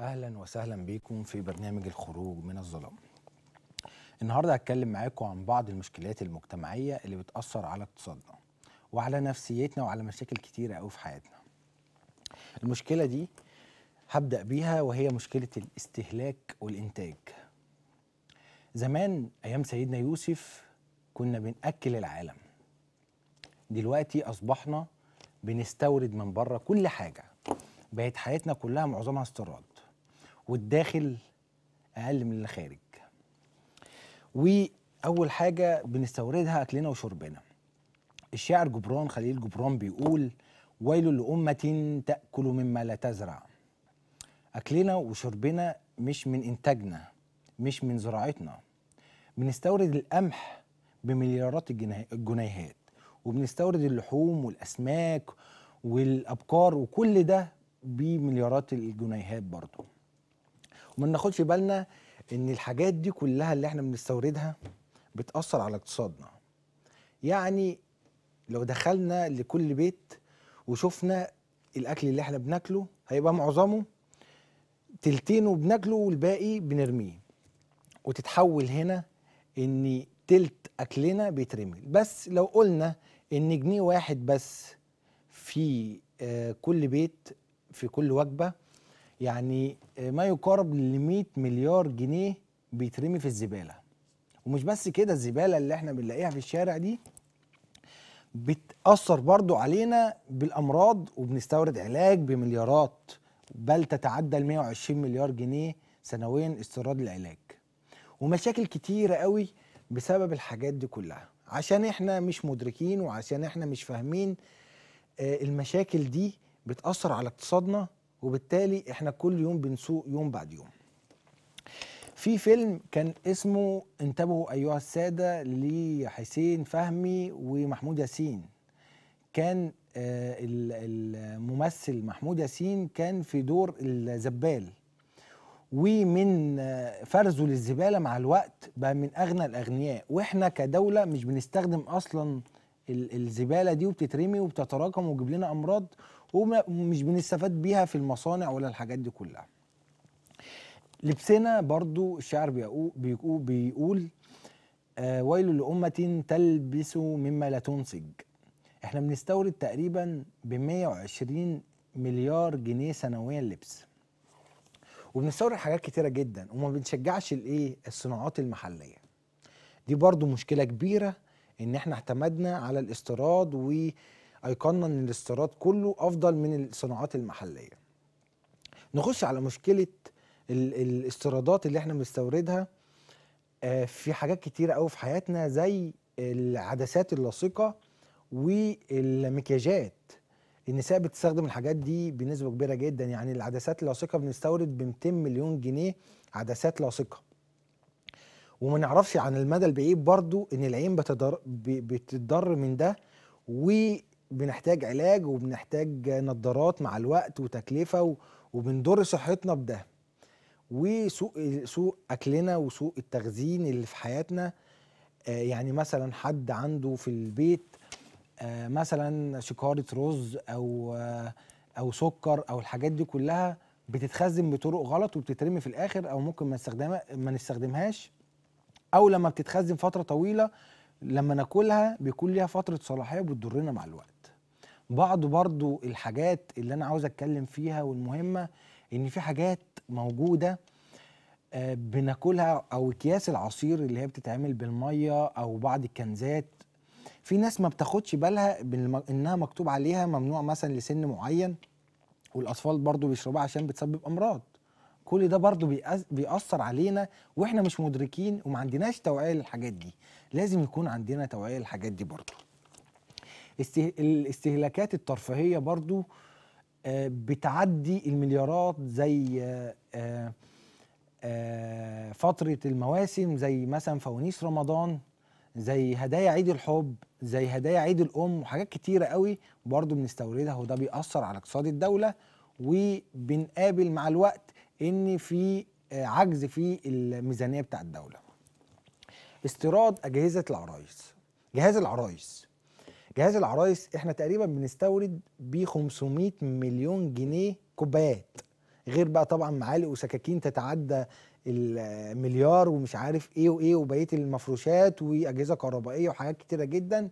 اهلا وسهلا بيكم في برنامج الخروج من الظلام النهارده هتكلم معاكم عن بعض المشكلات المجتمعيه اللي بتاثر على اقتصادنا وعلى نفسيتنا وعلى مشاكل كتيره قوي في حياتنا المشكله دي هبدا بيها وهي مشكله الاستهلاك والانتاج زمان ايام سيدنا يوسف كنا بناكل العالم دلوقتي اصبحنا بنستورد من بره كل حاجه بقت حياتنا كلها معظمها استيراد والداخل اقل من الخارج واول حاجه بنستوردها اكلنا وشربنا الشاعر جبران خليل جبران بيقول ويل لأمة تأكل مما لا تزرع أكلنا وشربنا مش من إنتاجنا مش من زراعتنا بنستورد القمح بمليارات الجنيهات وبنستورد اللحوم والأسماك والأبقار وكل ده بمليارات الجنيهات برضه ما بناخدش بالنا ان الحاجات دي كلها اللي احنا بنستوردها بتاثر على اقتصادنا يعني لو دخلنا لكل بيت وشفنا الاكل اللي احنا بناكله هيبقى معظمه تلتينه بناكله والباقي بنرميه وتتحول هنا ان تلت اكلنا بيترمي بس لو قلنا ان جنيه واحد بس في آه، كل بيت في كل وجبه يعني آه، ما يقارب ل 100 مليار جنيه بيترمي في الزباله ومش بس كده الزباله اللي احنا بنلاقيها في الشارع دي بتاثر برضو علينا بالامراض وبنستورد علاج بمليارات بل تتعدى ال 120 مليار جنيه سنويا استيراد العلاج ومشاكل كتيره قوي بسبب الحاجات دي كلها عشان احنا مش مدركين وعشان احنا مش فاهمين آه، المشاكل دي بتاثر على اقتصادنا وبالتالي احنا كل يوم بنسوق يوم بعد يوم في فيلم كان اسمه انتبهوا ايها الساده لحسين فهمي ومحمود ياسين كان آه، الممثل محمود ياسين كان في دور الزبال ومن آه، فرزه للزباله مع الوقت بقى من اغنى الاغنياء واحنا كدوله مش بنستخدم اصلا الزباله دي وبتترمي وبتتراكم وتجيب لنا امراض ومش بنستفاد بيها في المصانع ولا الحاجات دي كلها لبسنا برضو الشعر بيقول, بيقول, آه، ويل لأمة تلبس مما لا تنسج احنا بنستورد تقريبا ب 120 مليار جنيه سنويا لبس وبنستورد حاجات كتيرة جدا وما بنشجعش الايه الصناعات المحلية دي برضو مشكلة كبيرة ان احنا اعتمدنا على الاستيراد و ايقنا ان الاستيراد كله افضل من الصناعات المحليه نخش على مشكله الاستيرادات اللي احنا بنستوردها آه، في حاجات كتيره قوي في حياتنا زي العدسات اللاصقه والمكياجات النساء بتستخدم الحاجات دي بنسبه كبيره جدا يعني العدسات اللاصقه بنستورد ب 200 مليون جنيه عدسات لاصقه وما نعرفش عن المدى البعيد برضو ان العين بتضر بتضر من ده بنحتاج علاج وبنحتاج نظارات مع الوقت وتكلفه وبنضر صحتنا بده وسوء سوء اكلنا وسوء التخزين اللي في حياتنا آه، يعني مثلا حد عنده في البيت آه، مثلا شكاره رز او آه، او سكر او الحاجات دي كلها بتتخزن بطرق غلط وبتترمي في الاخر او ممكن ما ما نستخدمهاش او لما بتتخزن فتره طويله لما ناكلها بيكون ليها فتره صلاحيه وبتضرنا مع الوقت بعض برضو الحاجات اللي انا عاوز اتكلم فيها والمهمه ان في حاجات موجوده آه، بناكلها او اكياس العصير اللي هي بتتعمل بالميه او بعض الكنزات في ناس ما بتاخدش بالها انها مكتوب عليها ممنوع مثلا لسن معين والاطفال برضو بيشربوها عشان بتسبب امراض كل ده برضو بيأثر علينا واحنا مش مدركين وما عندناش توعيه للحاجات دي لازم يكون عندنا توعيه للحاجات دي برضو الاستهلاكات الترفيهيه برضو آه، بتعدي المليارات زي آه، آه، فتره المواسم زي مثلا فوانيس رمضان زي هدايا عيد الحب زي هدايا عيد الام وحاجات كتيره قوي برضو بنستوردها وده بيأثر على اقتصاد الدوله وبنقابل مع الوقت ان في عجز في الميزانيه بتاع الدوله استيراد اجهزه العرايس جهاز العرايس جهاز العرايس احنا تقريبا بنستورد ب 500 مليون جنيه كوبايات غير بقى طبعا معالق وسكاكين تتعدى المليار ومش عارف ايه وايه وبقيه المفروشات واجهزه كهربائيه وحاجات كتيره جدا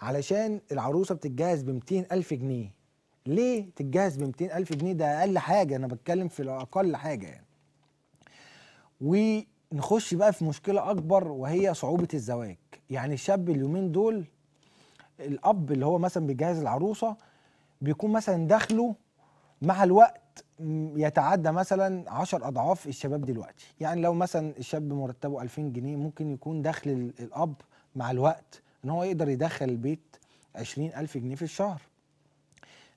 علشان العروسه بتتجهز ب 200000 جنيه ليه تتجهز ب 200000 جنيه ده اقل حاجه انا بتكلم في اقل حاجه يعني ونخش بقى في مشكله اكبر وهي صعوبه الزواج يعني الشاب اليومين دول الاب اللي هو مثلا بيجهز العروسه بيكون مثلا دخله مع الوقت يتعدى مثلا 10 اضعاف الشباب دلوقتي يعني لو مثلا الشاب مرتبه 2000 جنيه ممكن يكون دخل الاب مع الوقت ان هو يقدر يدخل البيت 20000 جنيه في الشهر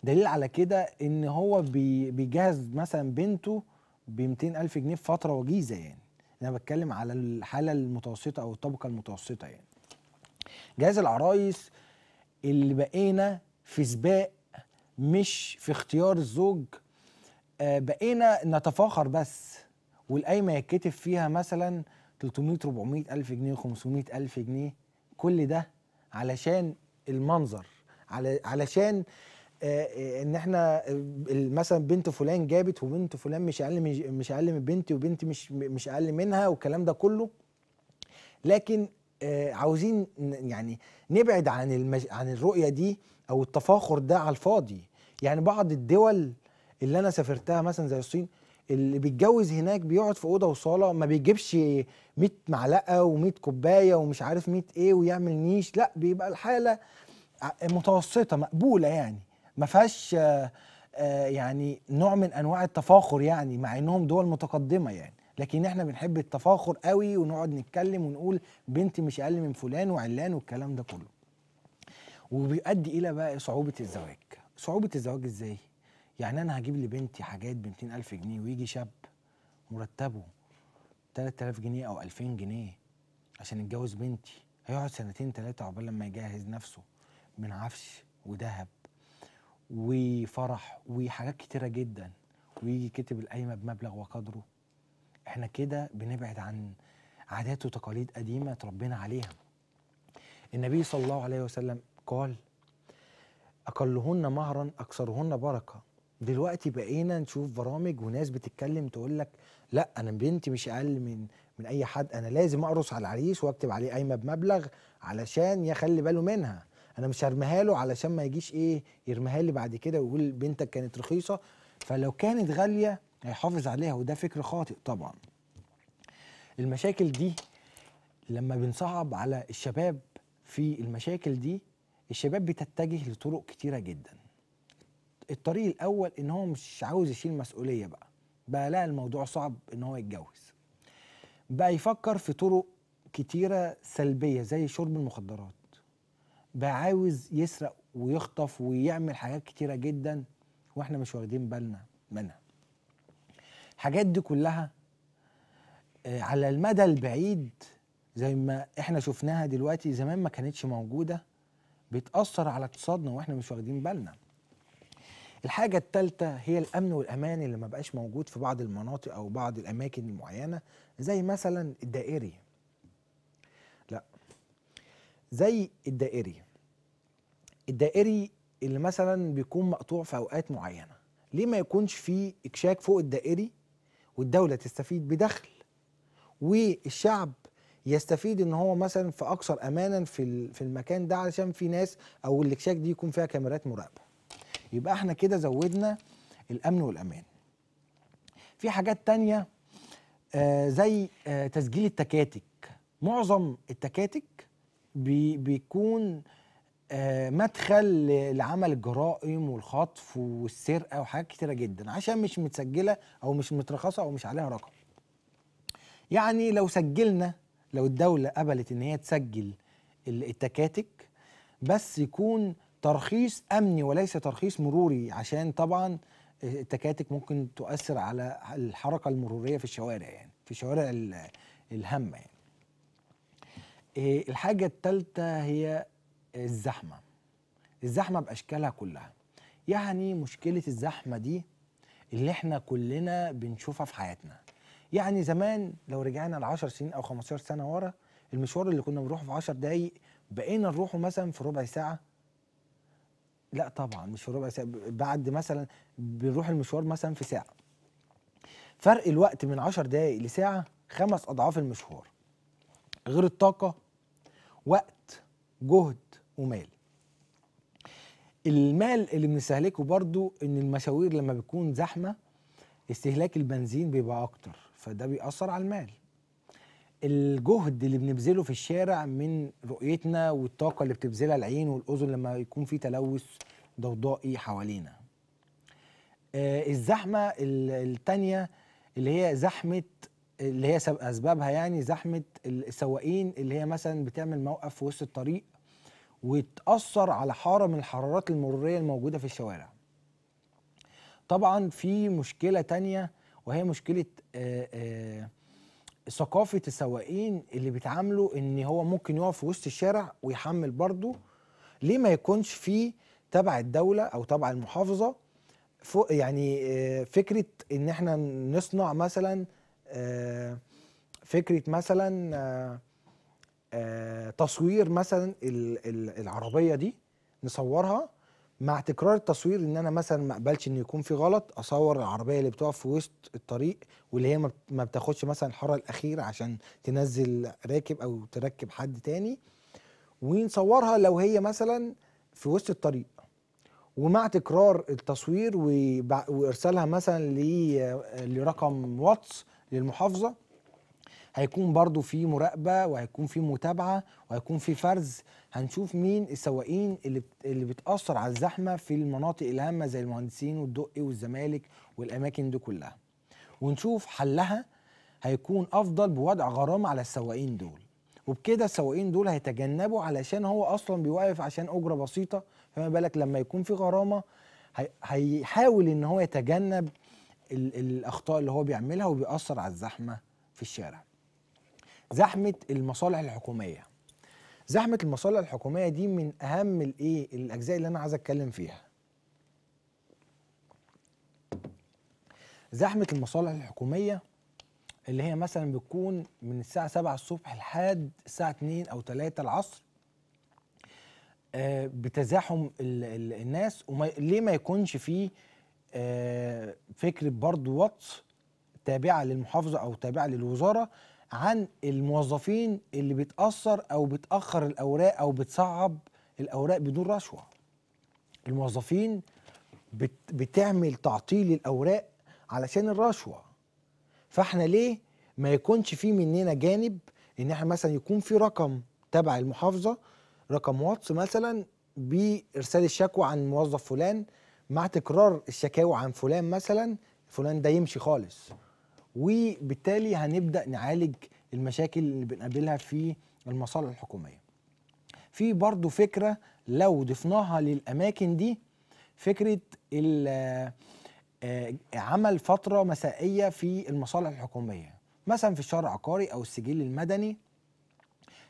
دليل على كده ان هو بيجهز مثلا بنته ب 200000 جنيه في فتره وجيزه يعني انا بتكلم على الحاله المتوسطه او الطبقه المتوسطه يعني جهاز العرايس اللي بقينا في سباق مش في اختيار الزوج آه، بقينا نتفاخر بس والقايمه يتكتب فيها مثلا 300 400 الف جنيه 500 الف جنيه كل ده علشان المنظر علشان آه، آه، ان احنا مثلا بنت فلان جابت وبنت فلان مش اقل مش اقل من بنتي وبنتي مش مش اقل منها والكلام ده كله لكن آه، عاوزين يعني نبعد عن المج... عن الرؤيه دي او التفاخر ده على الفاضي يعني بعض الدول اللي انا سافرتها مثلا زي الصين اللي بيتجوز هناك بيقعد في اوضه وصاله ما بيجيبش 100 معلقه و100 كوبايه ومش عارف 100 ايه ويعمل نيش لا بيبقى الحاله متوسطه مقبوله يعني ما فيهاش آه، آه، يعني نوع من انواع التفاخر يعني مع انهم دول متقدمه يعني لكن احنا بنحب التفاخر قوي ونقعد نتكلم ونقول بنتي مش اقل من فلان وعلان والكلام ده كله وبيؤدي الى بقى صعوبه الزواج صعوبه الزواج ازاي يعني انا هجيب لبنتي حاجات ب ألف جنيه ويجي شاب مرتبه 3000 جنيه او 2000 جنيه عشان يتجوز بنتي هيقعد سنتين ثلاثه عقبال لما يجهز نفسه من عفش وذهب وفرح وحاجات كتيره جدا ويجي كتب القايمه بمبلغ وقدره احنا كده بنبعد عن عادات وتقاليد قديمة اتربينا عليها النبي صلى الله عليه وسلم قال أقلهن مهرا أكثرهن بركة دلوقتي بقينا نشوف برامج وناس بتتكلم تقول لك لا أنا بنتي مش أقل من من أي حد أنا لازم أقرص على العريس وأكتب عليه قايمة بمبلغ علشان يخلي باله منها أنا مش هرميها له علشان ما يجيش إيه يرميها لي بعد كده ويقول بنتك كانت رخيصة فلو كانت غالية هيحافظ عليها وده فكر خاطئ طبعا المشاكل دي لما بنصعب على الشباب في المشاكل دي الشباب بتتجه لطرق كتيرة جدا الطريق الأول إن هو مش عاوز يشيل مسؤولية بقى بقى لا الموضوع صعب إن هو يتجوز بقى يفكر في طرق كتيرة سلبية زي شرب المخدرات بقى عاوز يسرق ويخطف ويعمل حاجات كتيرة جدا واحنا مش واخدين بالنا منها الحاجات دي كلها آه، على المدى البعيد زي ما احنا شفناها دلوقتي زمان ما كانتش موجوده بتاثر على اقتصادنا واحنا مش واخدين بالنا الحاجة الثالثة هي الأمن والأمان اللي ما بقاش موجود في بعض المناطق أو بعض الأماكن المعينة زي مثلا الدائري لا زي الدائري الدائري اللي مثلا بيكون مقطوع في أوقات معينة ليه ما يكونش فيه إكشاك فوق الدائري والدولة تستفيد بدخل والشعب يستفيد ان هو مثلا في اكثر امانا في في المكان ده علشان في ناس او الاكشاك دي يكون فيها كاميرات مراقبه يبقى احنا كده زودنا الامن والامان في حاجات تانية آه زي آه تسجيل التكاتك معظم التكاتك بي بيكون آه، مدخل لعمل الجرائم والخطف والسرقه وحاجات كتيره جدا عشان مش متسجله او مش مترخصه او مش عليها رقم. يعني لو سجلنا لو الدوله قبلت ان هي تسجل التكاتك بس يكون ترخيص امني وليس ترخيص مروري عشان طبعا التكاتك ممكن تؤثر على الحركه المروريه في الشوارع يعني في شوارع الهامه يعني. آه، الحاجه الثالثه هي الزحمه الزحمه باشكالها كلها يعني مشكله الزحمه دي اللي احنا كلنا بنشوفها في حياتنا يعني زمان لو رجعنا ل 10 سنين او 15 سنه ورا المشوار اللي كنا بنروحه في 10 دقايق بقينا نروحه مثلا في ربع ساعه لا طبعا مش في ربع ساعه بعد مثلا بنروح المشوار مثلا في ساعه فرق الوقت من 10 دقايق لساعه خمس اضعاف المشوار غير الطاقه وقت جهد ومال المال اللي بنستهلكه برضو ان المشاوير لما بتكون زحمه استهلاك البنزين بيبقى اكتر فده بيأثر على المال الجهد اللي بنبذله في الشارع من رؤيتنا والطاقه اللي بتبذلها العين والاذن لما يكون في تلوث ضوضائي حوالينا آه الزحمه الثانيه اللي هي زحمه اللي هي اسبابها يعني زحمه السواقين اللي هي مثلا بتعمل موقف في وسط الطريق وتأثر على حارة من الحرارات المرورية الموجودة في الشوارع طبعا في مشكلة تانية وهي مشكلة آآ آه، آآ آه، ثقافة السواقين اللي بيتعاملوا ان هو ممكن يقف في وسط الشارع ويحمل برضه ليه ما يكونش في تبع الدولة او تبع المحافظة فوق يعني آه، فكرة ان احنا نصنع مثلا فكرة مثلا آه، تصوير مثلا العربيه دي نصورها مع تكرار التصوير ان انا مثلا ما اقبلش ان يكون في غلط اصور العربيه اللي بتقف في وسط الطريق واللي هي ما بتاخدش مثلا الحاره الاخيره عشان تنزل راكب او تركب حد تاني ونصورها لو هي مثلا في وسط الطريق ومع تكرار التصوير وارسالها مثلا لرقم واتس للمحافظه هيكون برضو في مراقبه وهيكون في متابعه وهيكون في فرز هنشوف مين السواقين اللي اللي بتاثر على الزحمه في المناطق الهامه زي المهندسين والدقي والزمالك والاماكن دي كلها ونشوف حلها هيكون افضل بوضع غرامه على السواقين دول وبكده السواقين دول هيتجنبوا علشان هو اصلا بيوقف عشان اجره بسيطه فما بالك لما يكون في غرامه هيحاول ان هو يتجنب الاخطاء اللي هو بيعملها وبيأثر على الزحمه في الشارع زحمه المصالح الحكوميه زحمه المصالح الحكوميه دي من اهم الايه الاجزاء اللي انا عايز اتكلم فيها زحمه المصالح الحكوميه اللي هي مثلا بتكون من الساعه 7 الصبح لحد الساعه 2 او 3 العصر آه بتزاحم الناس وليه ما يكونش فيه آه فكره برضه واتس تابعه للمحافظه او تابعه للوزاره عن الموظفين اللي بتاثر او بتاخر الاوراق او بتصعب الاوراق بدون رشوه الموظفين بت بتعمل تعطيل الاوراق علشان الرشوه فاحنا ليه ما يكونش في مننا جانب ان احنا مثلا يكون في رقم تبع المحافظه رقم واتس مثلا بارسال الشكوى عن موظف فلان مع تكرار الشكاوى عن فلان مثلا فلان ده يمشي خالص وبالتالي هنبدا نعالج المشاكل اللي بنقابلها في المصالح الحكوميه في برضو فكره لو ضفناها للاماكن دي فكره آه، عمل فتره مسائيه في المصالح الحكوميه مثلا في الشارع العقاري او السجل المدني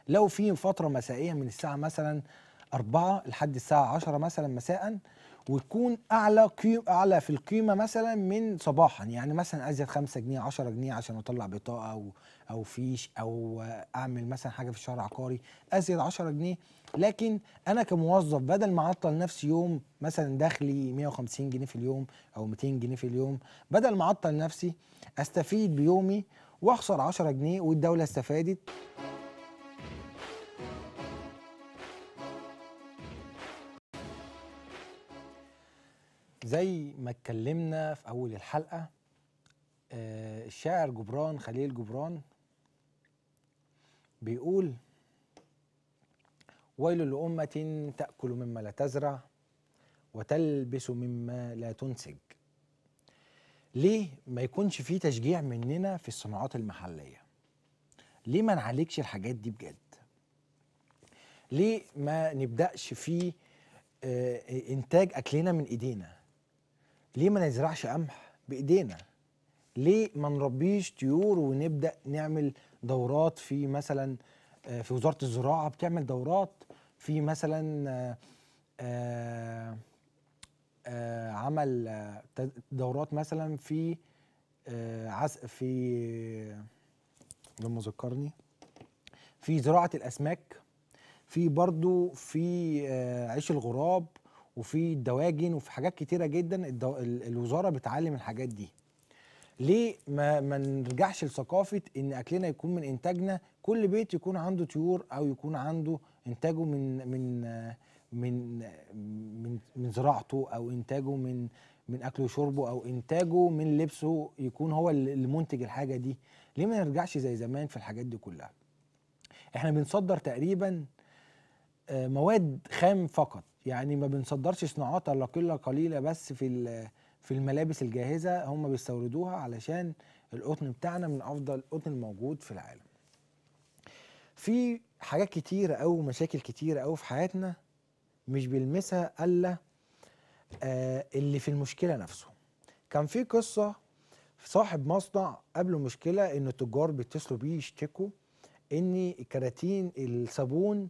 لو في فتره مسائيه من الساعه مثلا 4 لحد الساعه 10 مثلا مساء ويكون اعلى قيمة اعلى في القيمه مثلا من صباحا يعني مثلا ازيد 5 جنيه 10 جنيه عشان اطلع بطاقه او او فيش او اعمل مثلا حاجه في الشهر عقاري ازيد 10 جنيه لكن انا كموظف بدل ما اعطل نفسي يوم مثلا دخلي 150 جنيه في اليوم او 200 جنيه في اليوم بدل ما اعطل نفسي استفيد بيومي واخسر 10 جنيه والدوله استفادت زي ما اتكلمنا في اول الحلقه آه، الشاعر جبران خليل جبران بيقول ويل لأمة تأكل مما لا تزرع وتلبس مما لا تنسج ليه ما يكونش في تشجيع مننا في الصناعات المحلية ليه ما نعالجش الحاجات دي بجد ليه ما نبدأش في آه، انتاج أكلنا من إيدينا ليه ما نزرعش قمح بايدينا ليه ما نربيش طيور ونبدا نعمل دورات في مثلا آه، في وزاره الزراعه بتعمل دورات في مثلا آه، آه، عمل دورات مثلا في عس في لما ذكرني في زراعه الاسماك في برضو في عيش الغراب وفي الدواجن وفي حاجات كتيره جدا الدو... الوزاره بتعلم الحاجات دي ليه ما, ما نرجعش لثقافه ان اكلنا يكون من انتاجنا كل بيت يكون عنده طيور او يكون عنده انتاجه من من من من, من زراعته او انتاجه من من اكله وشربه او انتاجه من لبسه يكون هو اللي منتج الحاجه دي ليه ما نرجعش زي زمان في الحاجات دي كلها احنا بنصدر تقريبا آه، مواد خام فقط يعني ما بنصدرش صناعات الا قله قليله بس في في الملابس الجاهزه هم بيستوردوها علشان القطن بتاعنا من افضل القطن الموجود في العالم في حاجات كتيره او مشاكل كتيره او في حياتنا مش بيلمسها الا آه اللي في المشكله نفسه كان في قصه صاحب مصنع قابله مشكله ان التجار بيتصلوا بيه يشتكوا ان الكراتين الصابون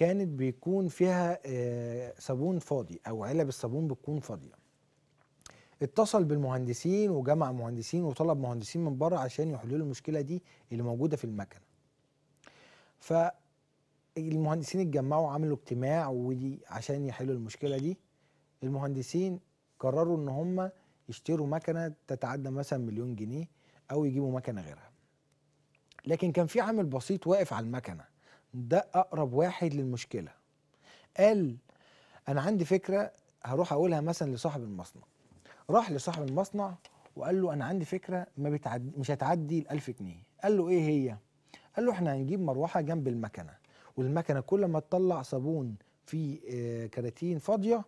كانت بيكون فيها آه، صابون فاضي او علب الصابون بتكون فاضيه اتصل بالمهندسين وجمع مهندسين وطلب مهندسين من بره عشان يحلوا له المشكله دي اللي موجوده في المكنه ف المهندسين اتجمعوا وعملوا اجتماع ودي عشان يحلوا المشكله دي المهندسين قرروا ان هم يشتروا مكنه تتعدى مثلا مليون جنيه او يجيبوا مكنه غيرها لكن كان في عامل بسيط واقف على المكنه ده اقرب واحد للمشكله قال انا عندي فكره هروح اقولها مثلا لصاحب المصنع راح لصاحب المصنع وقال له انا عندي فكره ما بتعد... مش هتعدي الألف 1000 جنيه قال له ايه هي قال له احنا هنجيب مروحه جنب المكنه والمكنه كل ما تطلع صابون في آه، كراتين فاضيه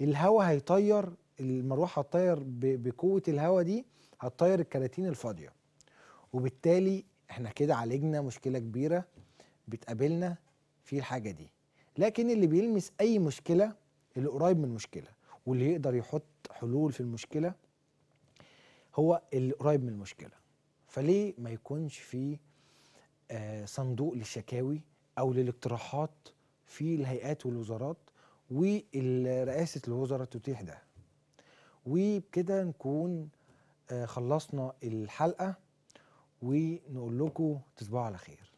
الهواء هيطير المروحه هتطير بقوه الهواء دي هتطير الكراتين الفاضيه وبالتالي احنا كده عالجنا مشكله كبيره بتقابلنا في الحاجه دي لكن اللي بيلمس اي مشكله اللي قريب من المشكله واللي يقدر يحط حلول في المشكله هو اللي قريب من المشكله فليه ما يكونش في آه، صندوق للشكاوي او للاقتراحات في الهيئات والوزارات ورئاسه الوزراء تتيح ده وبكده نكون آه، خلصنا الحلقه ونقول لكم تصبحوا على خير